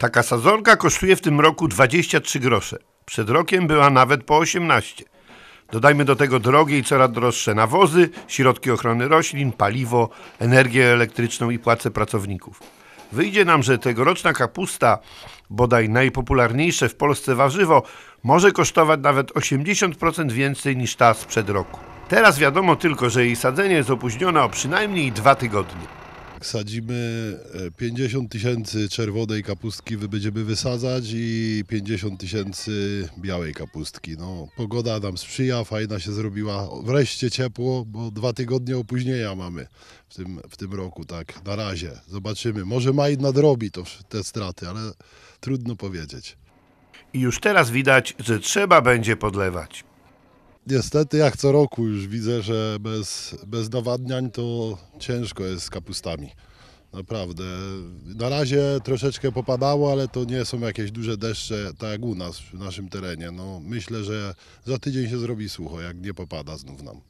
Taka sadzonka kosztuje w tym roku 23 grosze. Przed rokiem była nawet po 18. Dodajmy do tego drogie i coraz droższe nawozy, środki ochrony roślin, paliwo, energię elektryczną i płace pracowników. Wyjdzie nam, że tegoroczna kapusta, bodaj najpopularniejsze w Polsce warzywo, może kosztować nawet 80% więcej niż ta sprzed roku. Teraz wiadomo tylko, że jej sadzenie jest opóźnione o przynajmniej dwa tygodnie. Sadzimy 50 e, tysięcy czerwonej kapustki, będziemy wysadzać i 50 tysięcy białej kapustki. No, pogoda nam sprzyja, fajna się zrobiła, wreszcie ciepło, bo dwa tygodnie opóźnienia mamy w tym, w tym roku, tak na razie. Zobaczymy, może maj nadrobi to, te straty, ale trudno powiedzieć. I już teraz widać, że trzeba będzie podlewać. Niestety jak co roku już widzę, że bez, bez nawadniań to ciężko jest z kapustami. Naprawdę. Na razie troszeczkę popadało, ale to nie są jakieś duże deszcze, tak jak u nas, w naszym terenie. No, myślę, że za tydzień się zrobi sucho, jak nie popada znów nam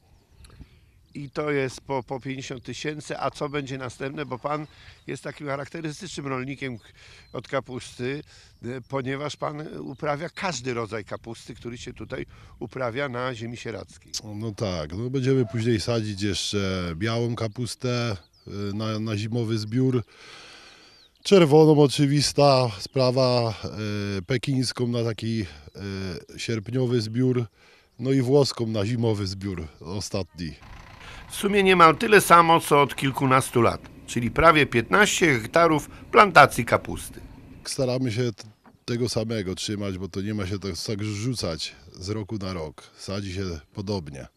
i to jest po, po 50 tysięcy, a co będzie następne, bo Pan jest takim charakterystycznym rolnikiem od kapusty, e, ponieważ Pan uprawia każdy rodzaj kapusty, który się tutaj uprawia na ziemi sieradzkiej. No tak, no będziemy później sadzić jeszcze białą kapustę e, na, na zimowy zbiór, czerwoną oczywista sprawa, e, pekińską na taki sierpniowy zbiór, no i włoską na zimowy zbiór ostatni w sumie niemal tyle samo co od kilkunastu lat, czyli prawie 15 hektarów plantacji kapusty. Staramy się tego samego trzymać, bo to nie ma się tak, tak rzucać z roku na rok. Sadzi się podobnie.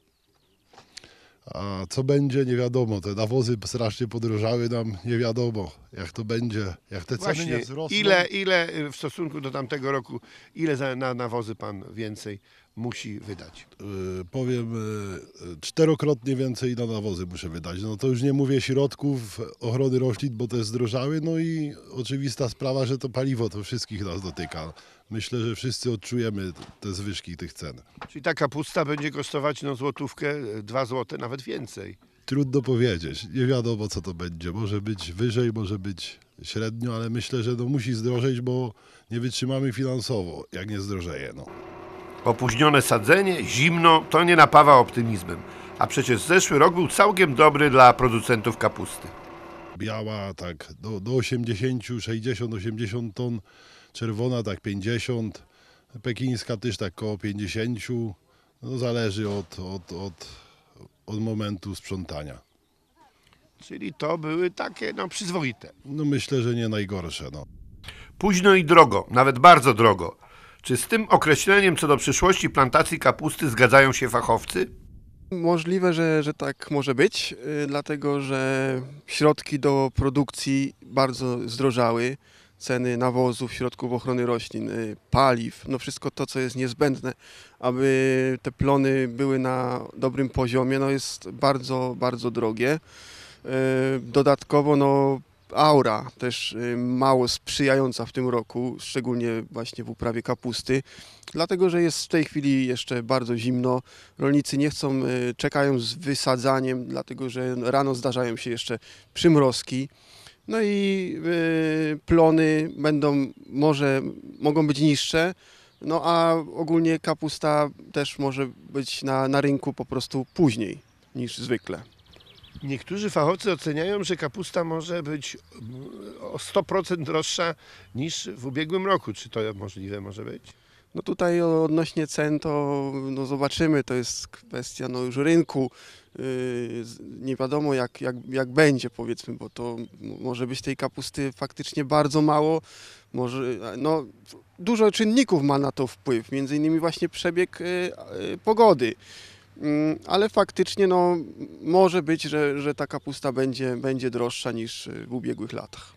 A co będzie, nie wiadomo. Te nawozy strasznie podrożały nam, nie wiadomo, jak to będzie, jak te ceny nie wzrosną. Ile, ile w stosunku do tamtego roku, ile za, na nawozy pan więcej musi wydać? Yy, powiem yy, czterokrotnie więcej na nawozy muszę wydać. No to już nie mówię środków ochrony roślin, bo te zdrożały. No i oczywista sprawa, że to paliwo to wszystkich nas dotyka. Myślę, że wszyscy odczujemy te zwyżki tych cen. Czyli ta kapusta będzie kosztować no złotówkę, y, dwa złote, nawet więcej. Trudno powiedzieć. Nie wiadomo, co to będzie. Może być wyżej, może być średnio, ale myślę, że to musi zdrożeć, bo nie wytrzymamy finansowo, jak nie zdrożeje. No. Opóźnione sadzenie, zimno, to nie napawa optymizmem. A przecież zeszły rok był całkiem dobry dla producentów kapusty. Biała tak do, do 80, 60, 80 ton, czerwona tak 50, pekińska też tak około 50. No zależy od, od, od, od momentu sprzątania. Czyli to były takie no, przyzwoite. No myślę, że nie najgorsze. No. Późno i drogo, nawet bardzo drogo. Czy z tym określeniem co do przyszłości plantacji kapusty zgadzają się fachowcy? Możliwe, że, że tak może być, y, dlatego że środki do produkcji bardzo zdrożały. Ceny nawozów, środków ochrony roślin, y, paliw, no wszystko to, co jest niezbędne, aby te plony były na dobrym poziomie, no jest bardzo, bardzo drogie. Y, dodatkowo no, aura też y, mało sprzyjająca w tym roku, szczególnie właśnie w uprawie kapusty, dlatego że jest w tej chwili jeszcze bardzo zimno. Rolnicy nie chcą, y, czekają z wysadzaniem, dlatego że rano zdarzają się jeszcze przymrozki. No i y, plony będą może mogą być niższe, no a ogólnie kapusta też może być na, na rynku po prostu później niż zwykle. Niektórzy fachowcy oceniają, że kapusta może być mm, o 100% droższa niż w ubiegłym roku. Czy to możliwe może być? No tutaj odnośnie cen to no zobaczymy, to jest kwestia no już rynku. Yy, nie wiadomo jak, jak, jak będzie powiedzmy, bo to może być tej kapusty faktycznie bardzo mało. Może, no, dużo czynników ma na to wpływ, między innymi właśnie przebieg yy, yy, pogody. Mm, ale faktycznie no, może być, że, że ta kapusta będzie, będzie droższa niż w ubiegłych latach.